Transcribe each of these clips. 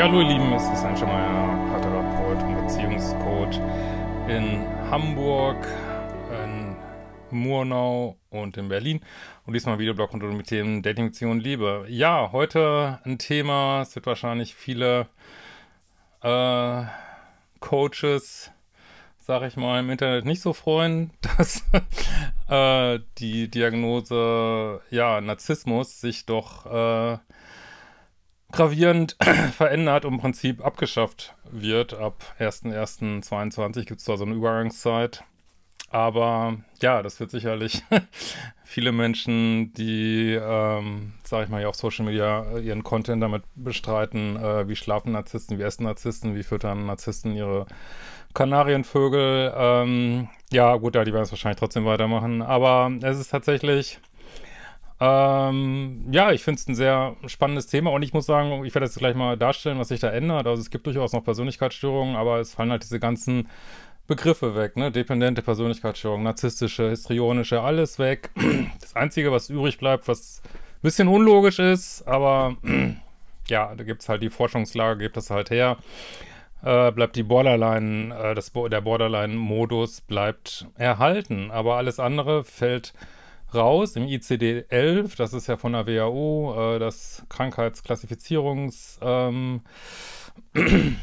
Ja, hallo ihr Lieben, es ist ein Schemeier, Paartherapeut und Beziehungscoach in Hamburg, in Murnau und in Berlin. Und diesmal Videoblog und mit dem Dating, Beziehung und Liebe. Ja, heute ein Thema, es wird wahrscheinlich viele äh, Coaches, sag ich mal, im Internet nicht so freuen, dass äh, die Diagnose, ja, Narzissmus sich doch... Äh, gravierend verändert und im Prinzip abgeschafft wird. Ab 1.1.22 gibt es da so eine Übergangszeit. Aber ja, das wird sicherlich viele Menschen, die, ähm, sage ich mal, ja auf Social Media äh, ihren Content damit bestreiten, äh, wie schlafen Narzissten, wie essen Narzissten, wie füttern Narzissten ihre Kanarienvögel. Ähm, ja, gut, ja, die werden es wahrscheinlich trotzdem weitermachen. Aber es ist tatsächlich ähm, ja, ich finde es ein sehr spannendes Thema und ich muss sagen, ich werde jetzt gleich mal darstellen, was sich da ändert. Also es gibt durchaus noch Persönlichkeitsstörungen, aber es fallen halt diese ganzen Begriffe weg, ne? Dependente Persönlichkeitsstörung, narzisstische, histrionische, alles weg. Das Einzige, was übrig bleibt, was ein bisschen unlogisch ist, aber ja, da gibt es halt die Forschungslage, gibt das halt her. Äh, bleibt die Borderline, äh, das, der Borderline-Modus bleibt erhalten, aber alles andere fällt raus im ICD-11. Das ist ja von der WHO äh, das Krankheitsklassifizierungssystem. Ähm,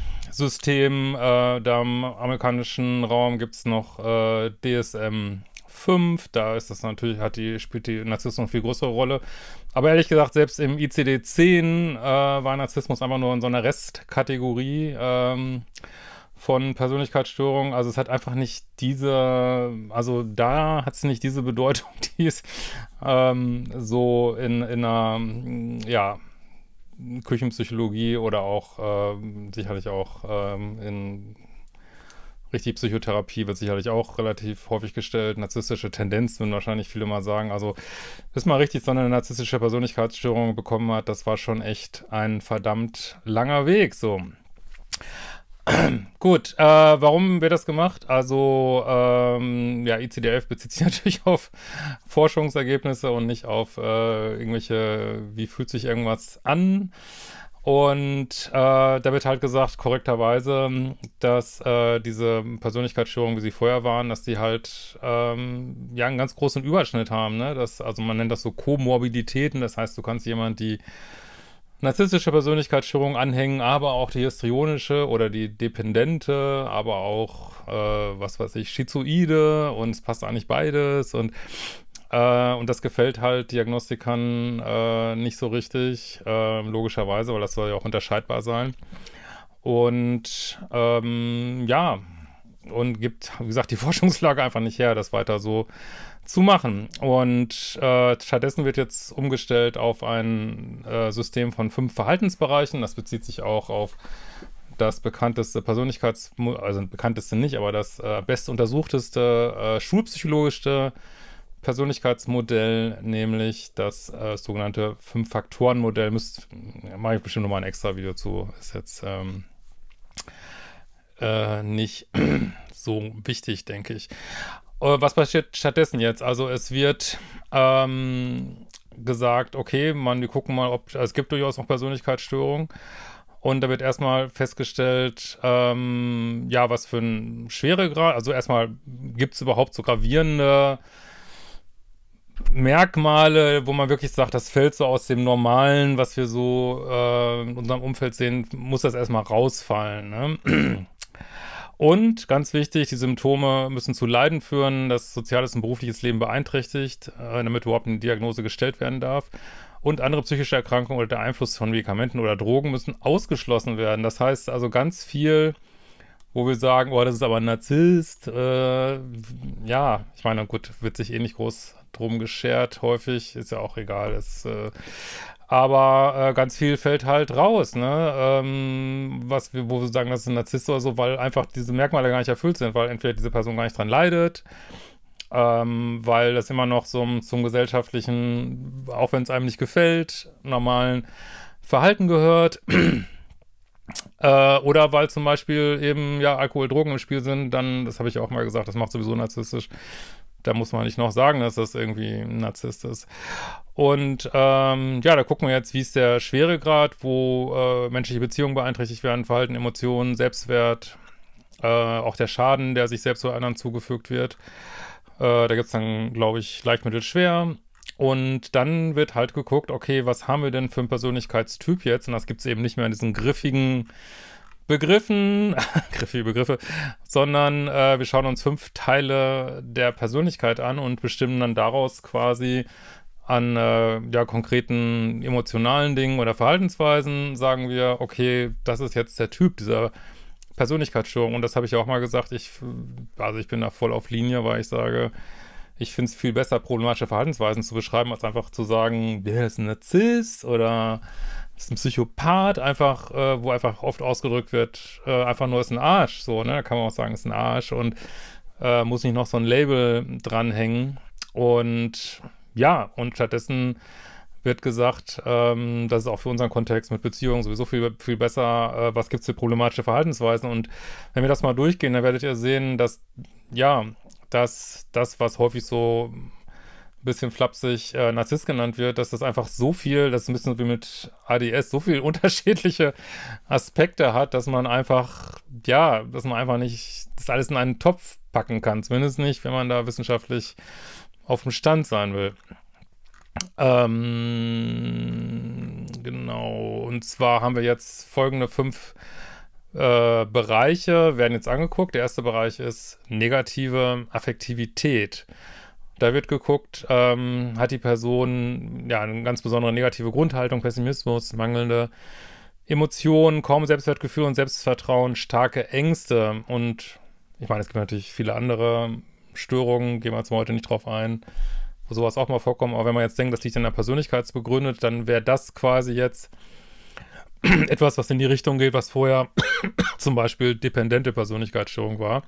äh, da im amerikanischen Raum gibt es noch äh, DSM 5, da ist das natürlich, hat die, spielt die Narzissmus eine viel größere Rolle. Aber ehrlich gesagt, selbst im ICD-10 äh, war Narzissmus einfach nur in so einer Restkategorie. Ähm, von Persönlichkeitsstörungen. Also es hat einfach nicht diese, also da hat es nicht diese Bedeutung, die es ähm, so in, in einer, mm, ja, Küchenpsychologie oder auch äh, sicherlich auch ähm, in richtig Psychotherapie wird sicherlich auch relativ häufig gestellt. Narzisstische Tendenzen würden wahrscheinlich viele mal sagen. Also bis man richtig so eine narzisstische Persönlichkeitsstörung bekommen hat, das war schon echt ein verdammt langer Weg so. Gut, äh, warum wird das gemacht? Also, ähm, ja, ICDF bezieht sich natürlich auf Forschungsergebnisse und nicht auf äh, irgendwelche, wie fühlt sich irgendwas an. Und äh, da wird halt gesagt, korrekterweise, dass äh, diese Persönlichkeitsstörungen, wie sie vorher waren, dass die halt ähm, ja einen ganz großen Überschnitt haben. Ne? Das, also man nennt das so Komorbiditäten, das heißt, du kannst jemanden, die narzisstische Persönlichkeitsstörung anhängen, aber auch die histrionische oder die dependente, aber auch, äh, was weiß ich, schizoide und es passt eigentlich beides und, äh, und das gefällt halt Diagnostikern äh, nicht so richtig, ähm, logischerweise, weil das soll ja auch unterscheidbar sein. Und ähm, ja, und gibt, wie gesagt, die Forschungslage einfach nicht her, das weiter so zu machen. Und äh, stattdessen wird jetzt umgestellt auf ein äh, System von fünf Verhaltensbereichen. Das bezieht sich auch auf das bekannteste Persönlichkeitsmodell, also bekannteste nicht, aber das äh, best äh, schulpsychologischste Persönlichkeitsmodell, nämlich das äh, sogenannte Fünf-Faktoren-Modell. Müsst, mache ich bestimmt nochmal ein extra Video zu. Ist jetzt ähm, äh, nicht so wichtig, denke ich. Äh, was passiert stattdessen jetzt? Also es wird ähm, gesagt, okay, man, wir gucken mal, ob also es gibt durchaus noch Persönlichkeitsstörungen. Und da wird erstmal festgestellt, ähm, ja, was für ein Schweregrad. Also erstmal gibt es überhaupt so gravierende Merkmale, wo man wirklich sagt, das fällt so aus dem Normalen, was wir so äh, in unserem Umfeld sehen, muss das erstmal rausfallen. Ne? Und ganz wichtig, die Symptome müssen zu Leiden führen, das soziales und berufliches Leben beeinträchtigt, äh, damit überhaupt eine Diagnose gestellt werden darf. Und andere psychische Erkrankungen oder der Einfluss von Medikamenten oder Drogen müssen ausgeschlossen werden. Das heißt also ganz viel, wo wir sagen, oh, das ist aber ein Narzisst. Äh, ja, ich meine, gut, wird sich eh nicht groß drum geschert häufig, ist ja auch egal. Es, äh, aber äh, ganz viel fällt halt raus, ne? Ähm, was wir, wo wir sagen, das ist ein Narzisst oder so, weil einfach diese Merkmale gar nicht erfüllt sind, weil entweder diese Person gar nicht dran leidet, ähm, weil das immer noch so zum gesellschaftlichen, auch wenn es einem nicht gefällt, normalen Verhalten gehört. Äh, oder weil zum Beispiel eben ja Alkohol, Drogen im Spiel sind, dann, das habe ich auch mal gesagt, das macht sowieso narzisstisch, da muss man nicht noch sagen, dass das irgendwie ein Narzisst ist. Und ähm, ja, da gucken wir jetzt, wie ist der Schweregrad, wo äh, menschliche Beziehungen beeinträchtigt werden, Verhalten, Emotionen, Selbstwert, äh, auch der Schaden, der sich selbst oder anderen zugefügt wird. Äh, da gibt es dann, glaube ich, leicht, mittel, schwer. Und dann wird halt geguckt, okay, was haben wir denn für einen Persönlichkeitstyp jetzt? Und das gibt es eben nicht mehr in diesen griffigen Begriffen, griffige Begriffe, sondern äh, wir schauen uns fünf Teile der Persönlichkeit an und bestimmen dann daraus quasi an äh, ja, konkreten emotionalen Dingen oder Verhaltensweisen, sagen wir, okay, das ist jetzt der Typ dieser Persönlichkeitsstörung. Und das habe ich ja auch mal gesagt, ich, also ich bin da voll auf Linie, weil ich sage, ich finde es viel besser, problematische Verhaltensweisen zu beschreiben, als einfach zu sagen, der ist ein Narzisst oder ist ein Psychopath, einfach, äh, wo einfach oft ausgedrückt wird, äh, einfach nur ist ein Arsch. So, ne? Da kann man auch sagen, ist ein Arsch und äh, muss nicht noch so ein Label dranhängen. Und ja, und stattdessen wird gesagt, ähm, das ist auch für unseren Kontext mit Beziehungen sowieso viel, viel besser, äh, was gibt es für problematische Verhaltensweisen. Und wenn wir das mal durchgehen, dann werdet ihr sehen, dass, ja, dass das, was häufig so bisschen flapsig äh, Narzisst genannt wird, dass das einfach so viel, das ist ein bisschen wie mit ADS, so viel unterschiedliche Aspekte hat, dass man einfach, ja, dass man einfach nicht das alles in einen Topf packen kann. Zumindest nicht, wenn man da wissenschaftlich auf dem Stand sein will. Ähm, genau. Und zwar haben wir jetzt folgende fünf äh, Bereiche, werden jetzt angeguckt. Der erste Bereich ist negative Affektivität. Da wird geguckt, ähm, hat die Person ja eine ganz besondere negative Grundhaltung, Pessimismus, mangelnde Emotionen, kaum Selbstwertgefühl und Selbstvertrauen, starke Ängste. Und ich meine, es gibt natürlich viele andere Störungen, gehen wir jetzt mal heute nicht drauf ein, wo sowas auch mal vorkommt. Aber wenn man jetzt denkt, das liegt in der Persönlichkeitsbegründet, dann wäre das quasi jetzt etwas, was in die Richtung geht, was vorher zum Beispiel dependente Persönlichkeitsstörung war.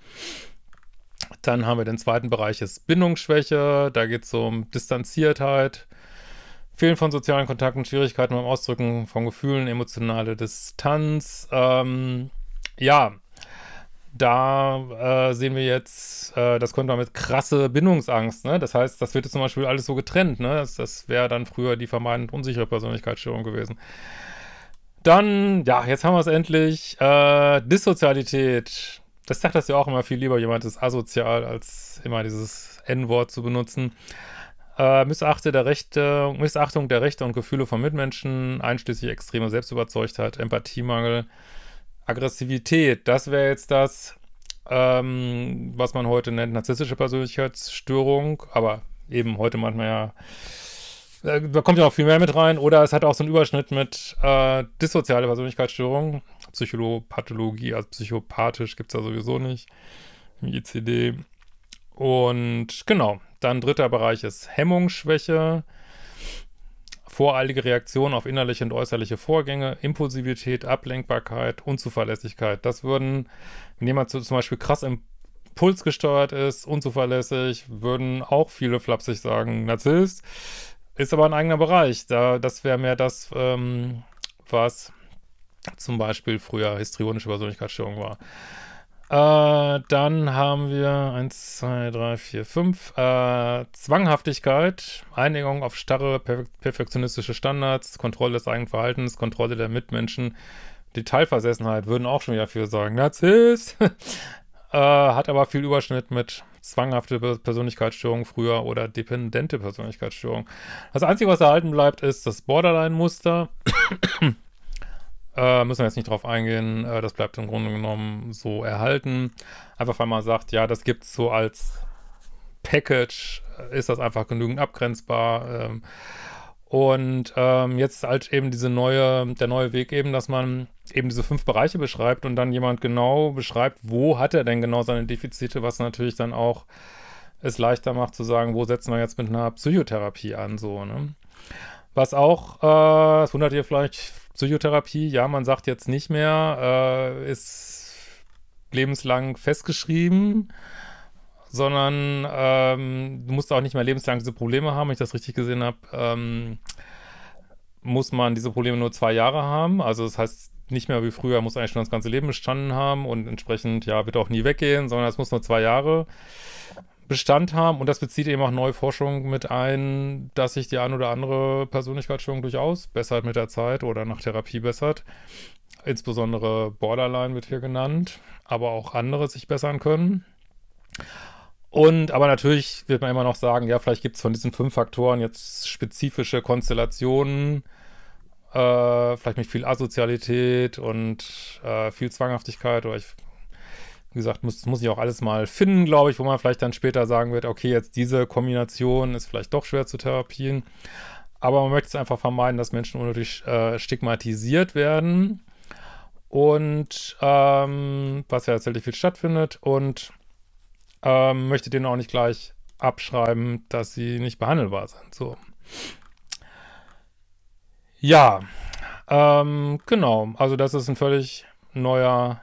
Dann haben wir den zweiten Bereich, ist Bindungsschwäche. Da geht es um Distanziertheit, Fehlen von sozialen Kontakten, Schwierigkeiten beim Ausdrücken von Gefühlen, emotionale Distanz. Ähm, ja, da äh, sehen wir jetzt, äh, das könnte man mit krasse Bindungsangst, ne? Das heißt, das wird jetzt zum Beispiel alles so getrennt, ne? Das, das wäre dann früher die vermeintlich unsichere Persönlichkeitsstörung gewesen. Dann, ja, jetzt haben wir es endlich. Äh, Dissozialität das sagt das ja auch immer viel lieber, jemand ist asozial, als immer dieses N-Wort zu benutzen. Äh, Missachte der Rechte, Missachtung der Rechte und Gefühle von Mitmenschen, einschließlich extreme Selbstüberzeugtheit, Empathiemangel, Aggressivität. Das wäre jetzt das, ähm, was man heute nennt narzisstische Persönlichkeitsstörung, aber eben heute manchmal ja äh, da kommt ja noch viel mehr mit rein. Oder es hat auch so einen Überschnitt mit äh, dissoziale Persönlichkeitsstörung, Psychopathologie, also psychopathisch gibt es ja sowieso nicht im ICD. Und genau, dann dritter Bereich ist Hemmungsschwäche, voreilige Reaktion auf innerliche und äußerliche Vorgänge, Impulsivität, Ablenkbarkeit, Unzuverlässigkeit. Das würden, wenn jemand zum Beispiel krass impulsgesteuert ist, unzuverlässig, würden auch viele flapsig sagen, Narzisst. Ist aber ein eigener Bereich. Da, das wäre mehr das, ähm, was zum Beispiel früher histrionische Persönlichkeitsstörung war. Äh, dann haben wir 1, 2, 3, 4, 5. Zwanghaftigkeit, Einigung auf starre, perfektionistische Standards, Kontrolle des eigenen Verhaltens, Kontrolle der Mitmenschen, Detailversessenheit würden auch schon wieder viel sagen. Narzisst! äh, hat aber viel Überschnitt mit zwanghafte Persönlichkeitsstörung früher oder dependente Persönlichkeitsstörung. Das Einzige, was erhalten bleibt, ist das Borderline-Muster. Äh, müssen wir jetzt nicht drauf eingehen. Äh, das bleibt im Grunde genommen so erhalten. Einfach weil man sagt, ja, das gibt es so als Package, äh, ist das einfach genügend abgrenzbar. Ähm, und ähm, jetzt halt eben diese neue, der neue Weg eben, dass man eben diese fünf Bereiche beschreibt und dann jemand genau beschreibt, wo hat er denn genau seine Defizite, was natürlich dann auch es leichter macht zu sagen, wo setzen wir jetzt mit einer Psychotherapie an, so, ne? Was auch, äh, das wundert ihr vielleicht, Psychotherapie, ja, man sagt jetzt nicht mehr, äh, ist lebenslang festgeschrieben sondern ähm, du musst auch nicht mehr lebenslang diese Probleme haben, wenn ich das richtig gesehen habe. Ähm, muss man diese Probleme nur zwei Jahre haben. Also das heißt, nicht mehr wie früher, muss eigentlich schon das ganze Leben bestanden haben und entsprechend, ja, wird auch nie weggehen, sondern es muss nur zwei Jahre Bestand haben und das bezieht eben auch neue Forschung mit ein, dass sich die ein oder andere Persönlichkeitsstörung durchaus bessert mit der Zeit oder nach Therapie bessert. Insbesondere Borderline wird hier genannt, aber auch andere sich bessern können. Und aber natürlich wird man immer noch sagen, ja, vielleicht gibt es von diesen fünf Faktoren jetzt spezifische Konstellationen, äh, vielleicht mit viel Asozialität und äh, viel Zwanghaftigkeit oder ich, wie gesagt, muss, muss ich auch alles mal finden, glaube ich, wo man vielleicht dann später sagen wird, okay, jetzt diese Kombination ist vielleicht doch schwer zu therapieren. Aber man möchte es einfach vermeiden, dass Menschen unnötig äh, stigmatisiert werden und ähm, was ja tatsächlich viel stattfindet und ähm, möchte denen auch nicht gleich abschreiben, dass sie nicht behandelbar sind. So. Ja, ähm, genau. Also das ist ein völlig neuer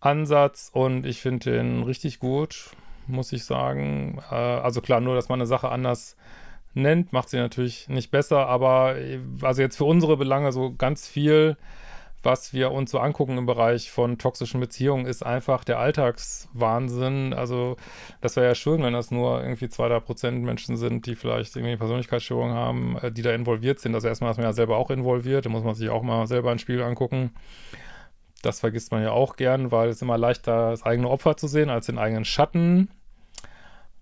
Ansatz und ich finde den richtig gut, muss ich sagen. Äh, also klar, nur dass man eine Sache anders nennt, macht sie natürlich nicht besser, aber äh, also jetzt für unsere Belange so ganz viel was wir uns so angucken im Bereich von toxischen Beziehungen, ist einfach der Alltagswahnsinn. Also, das wäre ja schön, wenn das nur irgendwie zwei, drei Prozent Menschen sind, die vielleicht irgendwie eine Persönlichkeitsstörung haben, äh, die da involviert sind. Also, erstmal ist man ja selber auch involviert. Da muss man sich auch mal selber ein Spiel angucken. Das vergisst man ja auch gern, weil es immer leichter das eigene Opfer zu sehen als den eigenen Schatten.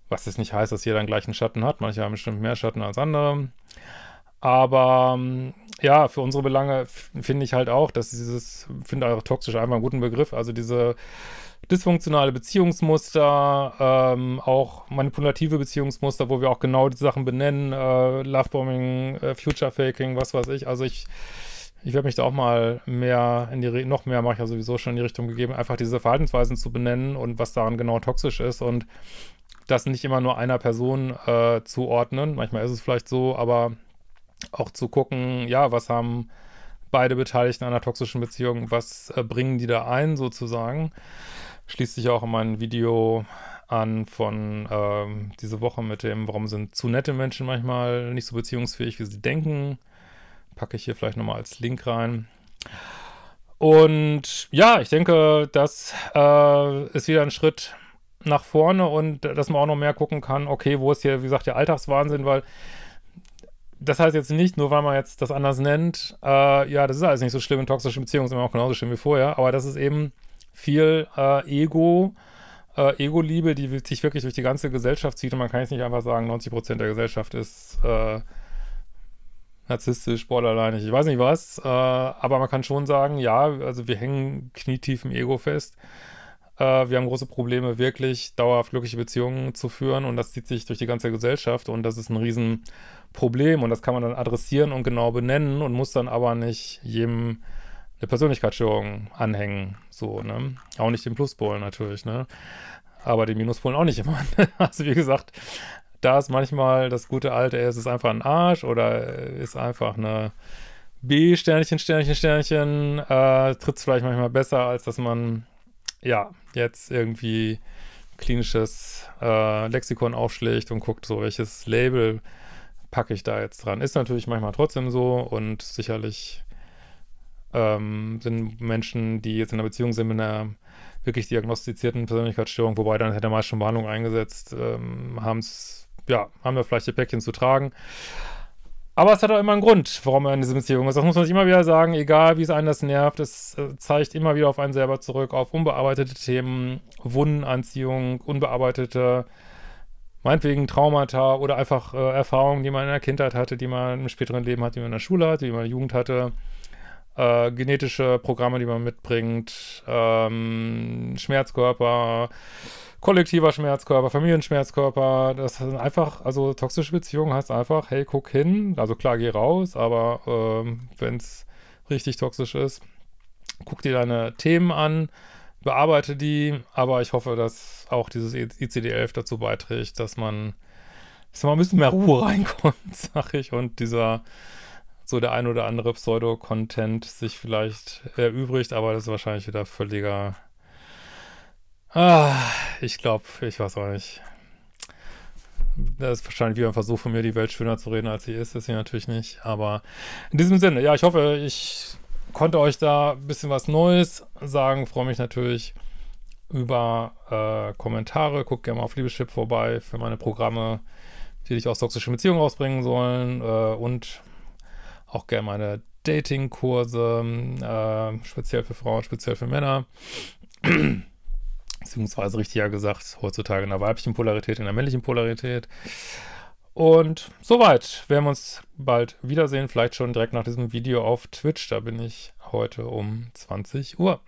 Was jetzt nicht heißt, dass jeder einen gleichen Schatten hat. Manche haben bestimmt mehr Schatten als andere. Aber ähm, ja, für unsere Belange finde ich halt auch, dass dieses, finde auch toxisch einfach einen guten Begriff, also diese dysfunktionale Beziehungsmuster, ähm, auch manipulative Beziehungsmuster, wo wir auch genau die Sachen benennen, äh, Lovebombing, äh, Faking, was weiß ich. Also ich, ich werde mich da auch mal mehr in die, Re noch mehr mache ich ja sowieso schon in die Richtung gegeben, einfach diese Verhaltensweisen zu benennen und was daran genau toxisch ist und das nicht immer nur einer Person äh, zuordnen. Manchmal ist es vielleicht so, aber auch zu gucken, ja, was haben beide Beteiligten einer toxischen Beziehung, was äh, bringen die da ein sozusagen. Schließt sich auch immer mein Video an von äh, diese Woche mit dem, warum sind zu nette Menschen manchmal nicht so beziehungsfähig, wie sie denken. Packe ich hier vielleicht nochmal als Link rein. Und ja, ich denke, das äh, ist wieder ein Schritt nach vorne und äh, dass man auch noch mehr gucken kann, okay, wo ist hier, wie gesagt, der Alltagswahnsinn, weil das heißt jetzt nicht, nur weil man jetzt das anders nennt, äh, ja, das ist alles nicht so schlimm in toxischen Beziehungen, ist immer auch genauso schlimm wie vorher, aber das ist eben viel äh, Ego, äh, Ego-Liebe, die sich wirklich durch die ganze Gesellschaft zieht und man kann jetzt nicht einfach sagen, 90 der Gesellschaft ist äh, narzisstisch, borderline, ich weiß nicht was, äh, aber man kann schon sagen, ja, also wir hängen knietief im Ego fest äh, wir haben große Probleme, wirklich dauerhaft glückliche Beziehungen zu führen und das zieht sich durch die ganze Gesellschaft und das ist ein Riesenproblem und das kann man dann adressieren und genau benennen und muss dann aber nicht jedem eine Persönlichkeitsstörung anhängen, so, ne? Auch nicht den Pluspolen natürlich, ne? Aber den Minuspolen auch nicht immer. Also wie gesagt, da ist manchmal das gute alte, es ist einfach ein Arsch oder ist einfach eine B, Sternchen, Sternchen, Sternchen, äh, tritt es vielleicht manchmal besser, als dass man ja, jetzt irgendwie klinisches äh, Lexikon aufschlägt und guckt, so welches Label packe ich da jetzt dran. Ist natürlich manchmal trotzdem so und sicherlich ähm, sind Menschen, die jetzt in einer Beziehung sind mit einer wirklich diagnostizierten Persönlichkeitsstörung, wobei dann hätte man schon Warnung eingesetzt, ähm, haben es, ja, haben wir vielleicht ihr Päckchen zu tragen. Aber es hat auch immer einen Grund, warum er in dieser Beziehung ist. Das muss man sich immer wieder sagen, egal wie es einen das nervt, es äh, zeigt immer wieder auf einen selber zurück, auf unbearbeitete Themen, Wundenanziehung, unbearbeitete, meinetwegen Traumata oder einfach äh, Erfahrungen, die man in der Kindheit hatte, die man im späteren Leben hat, die man in der Schule hatte, die man in der Jugend hatte. Äh, genetische Programme, die man mitbringt, ähm, Schmerzkörper, kollektiver Schmerzkörper, Familienschmerzkörper. Das sind einfach, also toxische Beziehungen heißt einfach, hey, guck hin. Also klar, geh raus, aber ähm, wenn es richtig toxisch ist, guck dir deine Themen an, bearbeite die. Aber ich hoffe, dass auch dieses ICD-11 dazu beiträgt, dass man, dass man ein bisschen mehr Ruhe reinkommt, sag ich. Und dieser so der ein oder andere Pseudo-Content sich vielleicht erübrigt, aber das ist wahrscheinlich wieder völliger Ah, ich glaube, ich weiß auch nicht. Das ist wahrscheinlich wieder ein Versuch von mir, die Welt schöner zu reden, als sie ist. Das Ist sie natürlich nicht. Aber in diesem Sinne, ja, ich hoffe, ich konnte euch da ein bisschen was Neues sagen. Freue mich natürlich über äh, Kommentare. Guckt gerne mal auf Liebeschip vorbei für meine Programme, die dich aus toxischen Beziehungen rausbringen sollen. Äh, und auch gerne meine Dating-Kurse, äh, speziell für Frauen, speziell für Männer beziehungsweise richtiger gesagt, heutzutage in der weiblichen Polarität, in der männlichen Polarität. Und soweit werden wir uns bald wiedersehen, vielleicht schon direkt nach diesem Video auf Twitch. Da bin ich heute um 20 Uhr.